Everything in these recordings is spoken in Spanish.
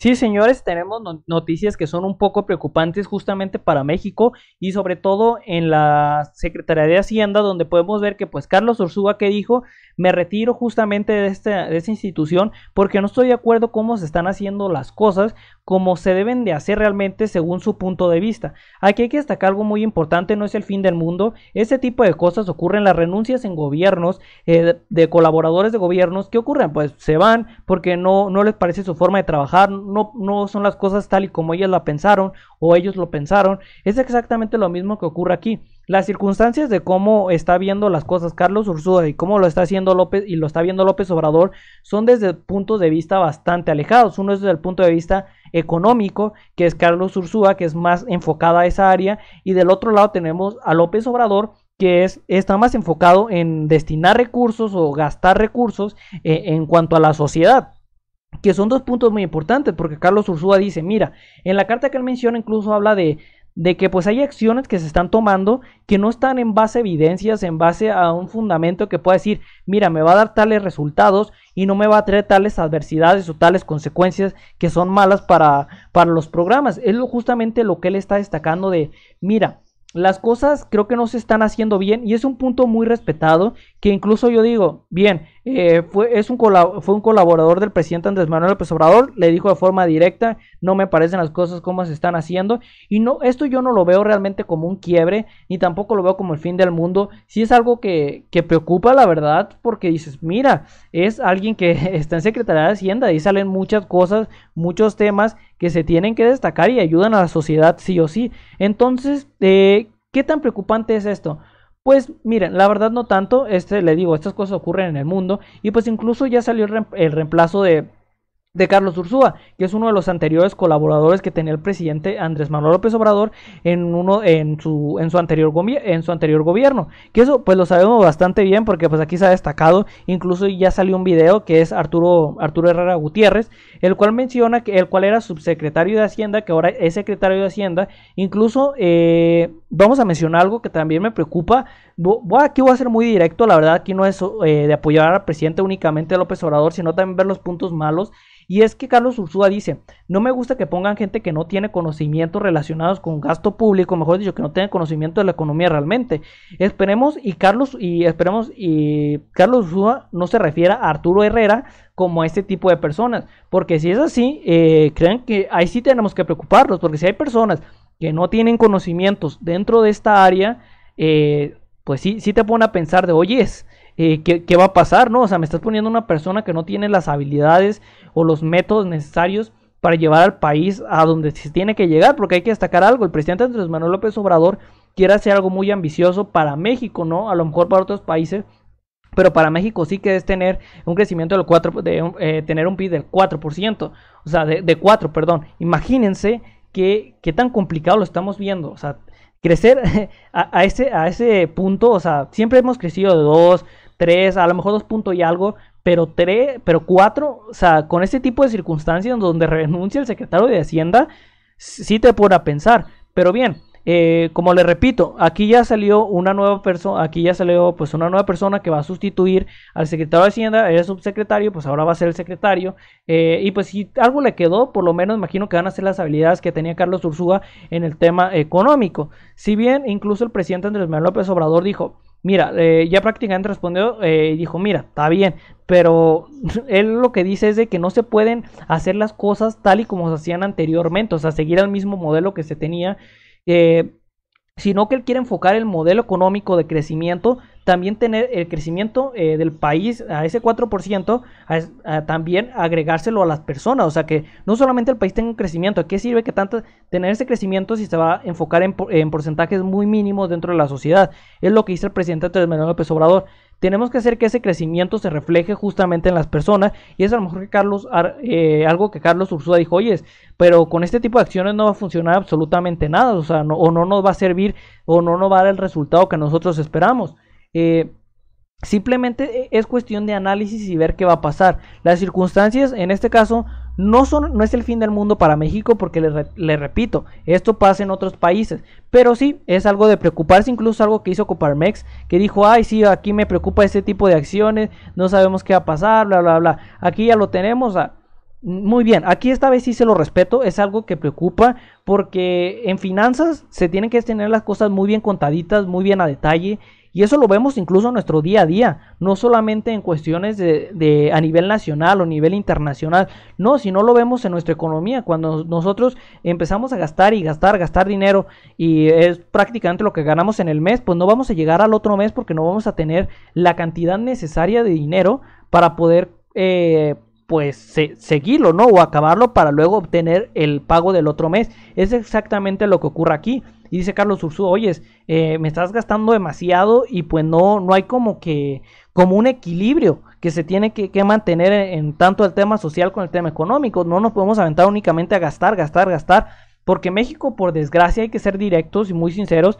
Sí, señores, tenemos noticias que son un poco preocupantes justamente para México y sobre todo en la Secretaría de Hacienda, donde podemos ver que pues Carlos Ursúa que dijo, me retiro justamente este, de esta, institución porque no estoy de acuerdo cómo se están haciendo las cosas, como se deben de hacer realmente según su punto de vista. Aquí hay que destacar algo muy importante, no es el fin del mundo, ese tipo de cosas ocurren, las renuncias en gobiernos, eh, de colaboradores de gobiernos, ¿qué ocurren? Pues se van porque no, no les parece su forma de trabajar, no, son las cosas tal y como ellas la pensaron o ellos lo pensaron. Es exactamente lo mismo que ocurre aquí. Las circunstancias de cómo está viendo las cosas Carlos Ursúa y cómo lo está haciendo López y lo está viendo López Obrador son desde puntos de vista bastante alejados. Uno es desde el punto de vista económico, que es Carlos Ursúa, que es más enfocada a esa área, y del otro lado tenemos a López Obrador, que es, está más enfocado en destinar recursos o gastar recursos eh, en cuanto a la sociedad que son dos puntos muy importantes, porque Carlos Ursúa dice, mira, en la carta que él menciona incluso habla de, de que pues hay acciones que se están tomando que no están en base a evidencias, en base a un fundamento que pueda decir, mira, me va a dar tales resultados y no me va a traer tales adversidades o tales consecuencias que son malas para, para los programas. Es justamente lo que él está destacando de, mira, las cosas creo que no se están haciendo bien y es un punto muy respetado que incluso yo digo, bien, eh, fue, es un fue un colaborador del presidente Andrés Manuel López Obrador, le dijo de forma directa, no me parecen las cosas como se están haciendo, y no, esto yo no lo veo realmente como un quiebre, ni tampoco lo veo como el fin del mundo, si es algo que, que preocupa la verdad, porque dices, mira, es alguien que está en Secretaría de Hacienda, y salen muchas cosas, muchos temas que se tienen que destacar y ayudan a la sociedad sí o sí, entonces, eh, ¿qué tan preocupante es esto? Pues miren, la verdad no tanto, este, le digo, estas cosas ocurren en el mundo y pues incluso ya salió el, reemplazo de, de Carlos Ursúa, que es uno de los anteriores colaboradores que tenía el presidente Andrés Manuel López Obrador en uno en su en su anterior en su anterior gobierno, que eso pues lo sabemos bastante bien porque pues aquí se ha destacado, incluso ya salió un video que es Arturo Arturo Herrera Gutiérrez, el cual menciona que el cual era subsecretario de Hacienda, que ahora es secretario de Hacienda, incluso eh, vamos a mencionar algo que también me preocupa. aquí voy a ser muy directo, la verdad, aquí no es eh, de apoyar al presidente únicamente a López Obrador, sino también ver los puntos malos. Y es que Carlos Ursúa dice, no me gusta que pongan gente que no tiene conocimientos relacionados con gasto público, mejor dicho, que no tiene conocimiento de la economía realmente. Esperemos y Carlos y esperemos y Carlos Ursúa no se refiera a Arturo Herrera como a este tipo de personas, porque si es así, eh, creen que ahí sí tenemos que preocuparnos, porque si hay personas que no tienen conocimientos dentro de esta área, eh, pues sí, sí te pone a pensar de, oye, eh, ¿qué, ¿qué, va a pasar? ¿no? O sea, me estás poniendo una persona que no tiene las habilidades o los métodos necesarios para llevar al país a donde se tiene que llegar, porque hay que destacar algo, el presidente Andrés Manuel López Obrador quiere hacer algo muy ambicioso para México, ¿no? A lo mejor para otros países, pero para México sí que es tener un crecimiento del 4, de, eh, tener un PIB del 4%, o sea, de, de 4, perdón. Imagínense qué, tan complicado lo estamos viendo. O sea, crecer a, ese, a ese punto, o sea, siempre hemos crecido de 2, 3, a lo mejor 2 puntos y algo, pero 3, pero 4, o sea, con este tipo de circunstancias donde renuncia el secretario de Hacienda, sí te pone a pensar. Pero bien, eh, como le repito, aquí ya salió una nueva persona, aquí ya salió pues una nueva persona que va a sustituir al secretario de Hacienda, era subsecretario, pues ahora va a ser el secretario. Eh, y pues si algo le quedó, por lo menos imagino que van a ser las habilidades que tenía Carlos Ursúa en el tema económico. Si bien incluso el presidente Andrés Manuel López Obrador dijo, mira, eh, ya prácticamente respondió dijo, mira, está bien, pero él lo que dice es de que no se pueden hacer las cosas tal y como se hacían anteriormente, o sea, seguir al mismo modelo que se tenía. Eh, sino que él quiere enfocar el modelo económico de crecimiento, también tener el crecimiento eh, del país a ese 4%, por ciento, también agregárselo a las personas, o sea que no solamente el país tenga un crecimiento, ¿a qué sirve que tanto tener ese crecimiento si se va a enfocar en, porcentajes muy mínimos dentro de la sociedad? Es lo que dice el presidente Andrés Manuel López Obrador, tenemos que hacer que ese crecimiento se refleje justamente en las personas. Y es a lo mejor que Carlos, eh, algo que Carlos Ursúa dijo, oye, pero con este tipo de acciones no va a funcionar absolutamente nada, o sea, no, o no nos va a servir, o no nos va a dar el resultado que nosotros esperamos. Eh, simplemente eh, es cuestión de análisis y ver qué va a pasar. Las circunstancias, en este caso, no, son, no es el fin del mundo para México porque les, le repito, esto pasa en otros países. Pero sí, es algo de preocuparse, incluso algo que hizo Coparmex, que dijo, ay, sí, aquí me preocupa este tipo de acciones, no sabemos qué va a pasar, bla, bla, bla. Aquí ya lo tenemos. Muy bien, aquí esta vez sí se lo respeto, es algo que preocupa porque en finanzas se tienen que tener las cosas muy bien contaditas, muy bien a detalle y eso lo vemos incluso en nuestro día a día, no solamente en cuestiones de, a nivel nacional o a nivel internacional, no, sino lo vemos en nuestra economía, cuando nosotros empezamos a gastar y gastar, gastar dinero y es prácticamente lo que ganamos en el mes, pues no vamos a llegar al otro mes porque no vamos a tener la cantidad necesaria de dinero para poder... Eh, pues seguirlo, ¿no? O acabarlo para luego obtener el pago del otro mes. Es exactamente lo que ocurre aquí. Y dice Carlos Ursúa, oyes, eh, me estás gastando demasiado y pues no, no hay como que, como un equilibrio que se tiene que, mantener en, tanto el tema social con el tema económico. No nos podemos aventar únicamente a gastar, gastar, gastar. Porque México, por desgracia, hay que ser directos y muy sinceros,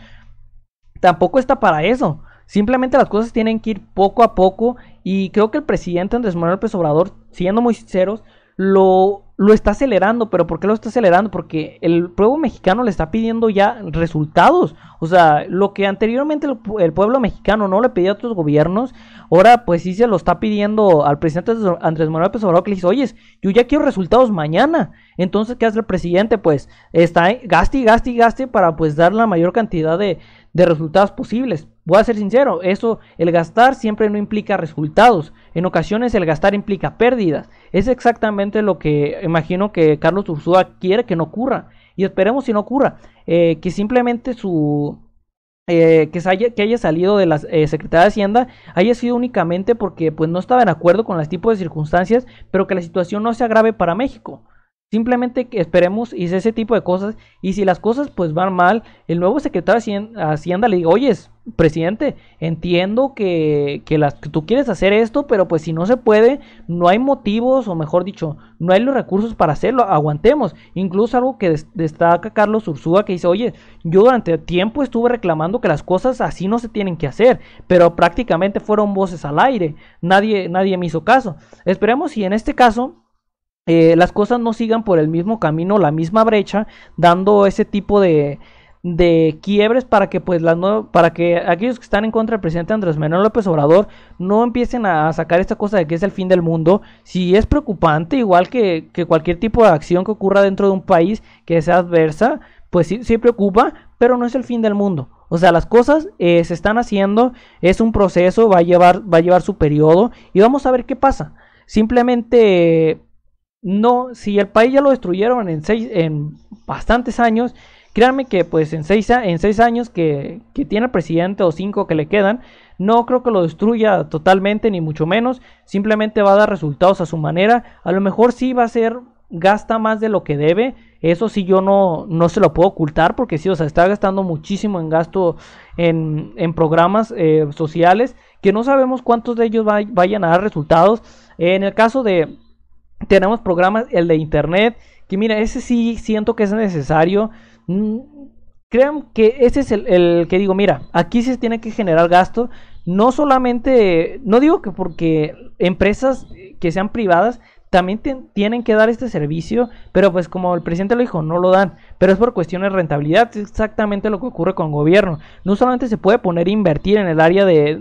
tampoco está para eso. Simplemente las cosas tienen que ir poco a poco y creo que el presidente Andrés Manuel López Obrador, siendo muy sinceros, lo lo está acelerando, pero ¿por qué lo está acelerando? Porque el pueblo mexicano le está pidiendo ya resultados. O sea, lo que anteriormente el, pueblo mexicano no le pedía a otros gobiernos, Ahora, pues sí se lo está pidiendo al presidente Andrés Manuel López Obrador, que le dice, oye, yo ya quiero resultados mañana. Entonces, ¿qué hace el presidente? Pues está, gaste y gaste y gaste para pues dar la mayor cantidad de, resultados posibles. Voy a ser sincero, eso, el gastar siempre no implica resultados. En ocasiones el gastar implica pérdidas. Es exactamente lo que imagino que Carlos Ursúa quiere que no ocurra. Y esperemos si no ocurra. Eh, que simplemente su, eh, que, haya, que, haya, salido de la eh, Secretaría de Hacienda haya sido únicamente porque pues no estaba en acuerdo con los tipos de circunstancias, pero que la situación no se agrave para México. Simplemente que esperemos y ese tipo de cosas. Y si las cosas pues van mal, el nuevo secretario de Hacienda le digo, oye, presidente, entiendo que, que, las, tú quieres hacer esto, pero pues si no se puede, no hay motivos, o mejor dicho, no hay los recursos para hacerlo, aguantemos. Incluso algo que destaca Carlos Ursúa que dice, oye, yo durante tiempo estuve reclamando que las cosas así no se tienen que hacer, pero prácticamente fueron voces al aire, nadie, nadie me hizo caso. Esperemos si en este caso eh, las cosas no sigan por el mismo camino, la misma brecha, dando ese tipo de, de quiebres para que pues para que aquellos que están en contra del presidente Andrés Manuel López Obrador no empiecen a sacar esta cosa de que es el fin del mundo, si es preocupante, igual que, cualquier tipo de acción que ocurra dentro de un país que sea adversa, pues sí, se preocupa, pero no es el fin del mundo. O sea, las cosas eh, se están haciendo, es un proceso, va a llevar, va a llevar su periodo, y vamos a ver qué pasa. Simplemente no, si el país ya lo destruyeron en, seis, en bastantes años, créanme que pues en seis, en seis años que, tiene el presidente o cinco que le quedan, no creo que lo destruya totalmente, ni mucho menos. Simplemente va a dar resultados a su manera. A lo mejor sí va a ser, gasta más de lo que debe. Eso sí yo no, no se lo puedo ocultar porque sí, o sea, está gastando muchísimo en gasto en, en programas eh, sociales que no sabemos cuántos de ellos vayan a dar resultados. en el caso de tenemos programas, el de internet, que mira, ese sí siento que es necesario. Mm, crean que ese es el, que digo, mira, aquí se tiene que generar gasto. No solamente, no digo que porque empresas que sean privadas también tienen que dar este servicio, pero pues como el presidente lo dijo, no lo dan, pero es por cuestiones de rentabilidad, es exactamente lo que ocurre con gobierno. No solamente se puede poner a invertir en el área de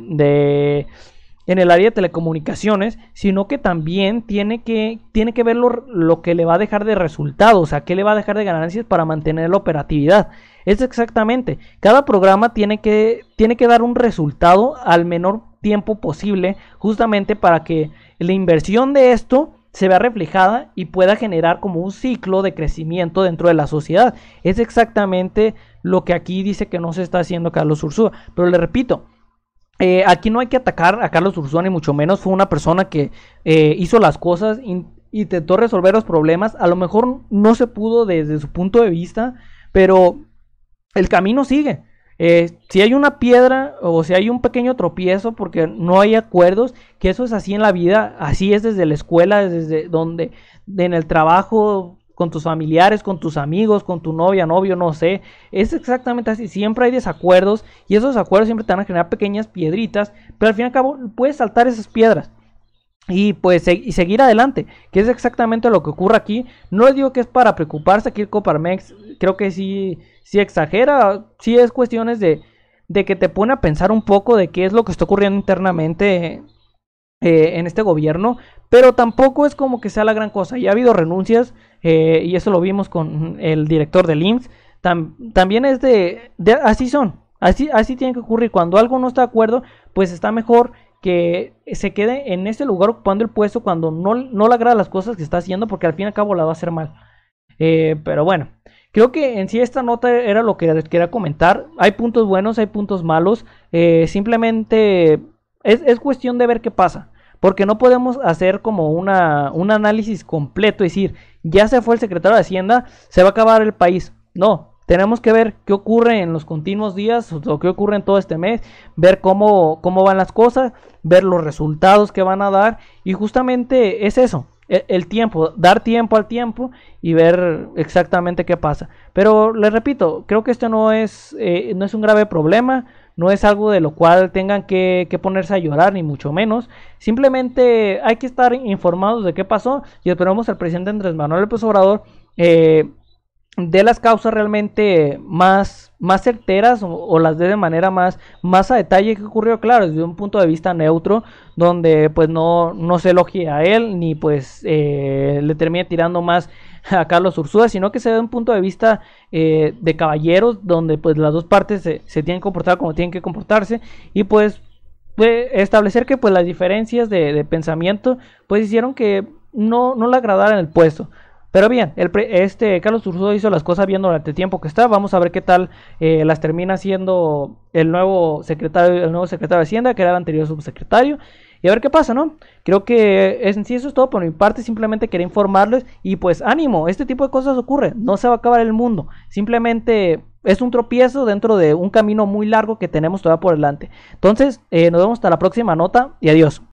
en el área de telecomunicaciones, sino que también tiene que, tiene que ver lo, que le va a dejar de resultados, o sea, qué le va a dejar de ganancias para mantener la operatividad. Es exactamente, cada programa tiene que, tiene que dar un resultado al menor tiempo posible, justamente para que la inversión de esto se vea reflejada y pueda generar como un ciclo de crecimiento dentro de la sociedad. Es exactamente lo que aquí dice que no se está haciendo Carlos Ursúa. Pero le repito, eh, aquí no hay que atacar a Carlos Urzúa ni mucho menos. Fue una persona que eh, hizo las cosas, y intentó resolver los problemas. A lo mejor no se pudo desde su punto de vista, pero el camino sigue. Eh, si hay una piedra o si hay un pequeño tropiezo porque no hay acuerdos, que eso es así en la vida, así es desde la escuela, desde donde en el trabajo con tus familiares, con tus amigos, con tu novia, novio, no sé. Es exactamente así. Siempre hay desacuerdos y esos desacuerdos siempre te van a generar pequeñas piedritas, pero al fin y al cabo puedes saltar esas piedras. Y pues seguir adelante, que es exactamente lo que ocurre aquí. No les digo que es para preocuparse aquí el Coparmex, creo que sí, sí exagera, sí es cuestiones de, de que te pone a pensar un poco de qué es lo que está ocurriendo internamente eh, en este gobierno, pero tampoco es como que sea la gran cosa. Ya ha habido renuncias, eh, y eso lo vimos con el director del IMSS, también es de, así son, así, así tiene que ocurrir, cuando algo no está de acuerdo, pues está mejor que se quede en ese lugar ocupando el puesto cuando no, no le agrada las cosas que está haciendo, porque al fin y al cabo la va a hacer mal. Eh, pero bueno, creo que en sí esta nota era lo que les quería comentar. Hay puntos buenos, hay puntos malos. Eh, simplemente es, es, cuestión de ver qué pasa. Porque no podemos hacer como una, un análisis completo, y decir, ya se fue el secretario de Hacienda, se va a acabar el país. No, tenemos que ver qué ocurre en los continuos días, o qué ocurre en todo este mes, ver cómo, cómo van las cosas, ver los resultados que van a dar, y justamente es eso, e, el, tiempo, dar tiempo al tiempo y ver exactamente qué pasa. Pero les repito, creo que esto no es, eh, no es un grave problema, no es algo de lo cual tengan que, ponerse a llorar, ni mucho menos. Simplemente hay que estar informados de qué pasó y esperamos al presidente Andrés Manuel López Obrador eh, de las causas realmente más, más certeras o, las dé de manera más, más a detalle que ocurrió, claro, desde un punto de vista neutro, donde pues no, no se elogie a él, ni pues eh, le termine tirando más a Carlos Ursúa, sino que se ve un punto de vista eh, de caballeros donde pues las dos partes se, tienen que comportar como tienen que comportarse y pues, establecer que pues las diferencias de, pensamiento pues hicieron que no, no le en el puesto. Pero bien, el este Carlos Ursúa hizo las cosas bien durante el tiempo que está. Vamos a ver qué tal eh, las termina siendo el nuevo secretario, el nuevo secretario de Hacienda, que era el anterior subsecretario. Y a ver qué pasa, ¿no? Creo que en sí eso es todo por mi parte. Simplemente quería informarles. Y pues ánimo, este tipo de cosas ocurre. No se va a acabar el mundo. Simplemente es un tropiezo dentro de un camino muy largo que tenemos todavía por delante. Entonces, eh, nos vemos hasta la próxima nota y adiós.